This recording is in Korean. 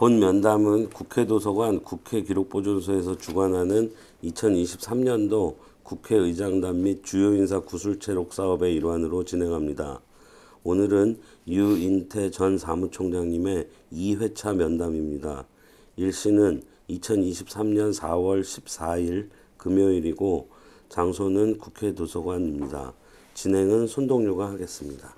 본 면담은 국회 도서관 국회 기록보존소에서 주관하는 2023년도 국회의장단 및 주요 인사 구술 체록 사업의 일환으로 진행합니다. 오늘은 유인태 전 사무총장님의 2회차 면담입니다. 일시는 2023년 4월 14일 금요일이고 장소는 국회 도서관입니다. 진행은 손동료가 하겠습니다.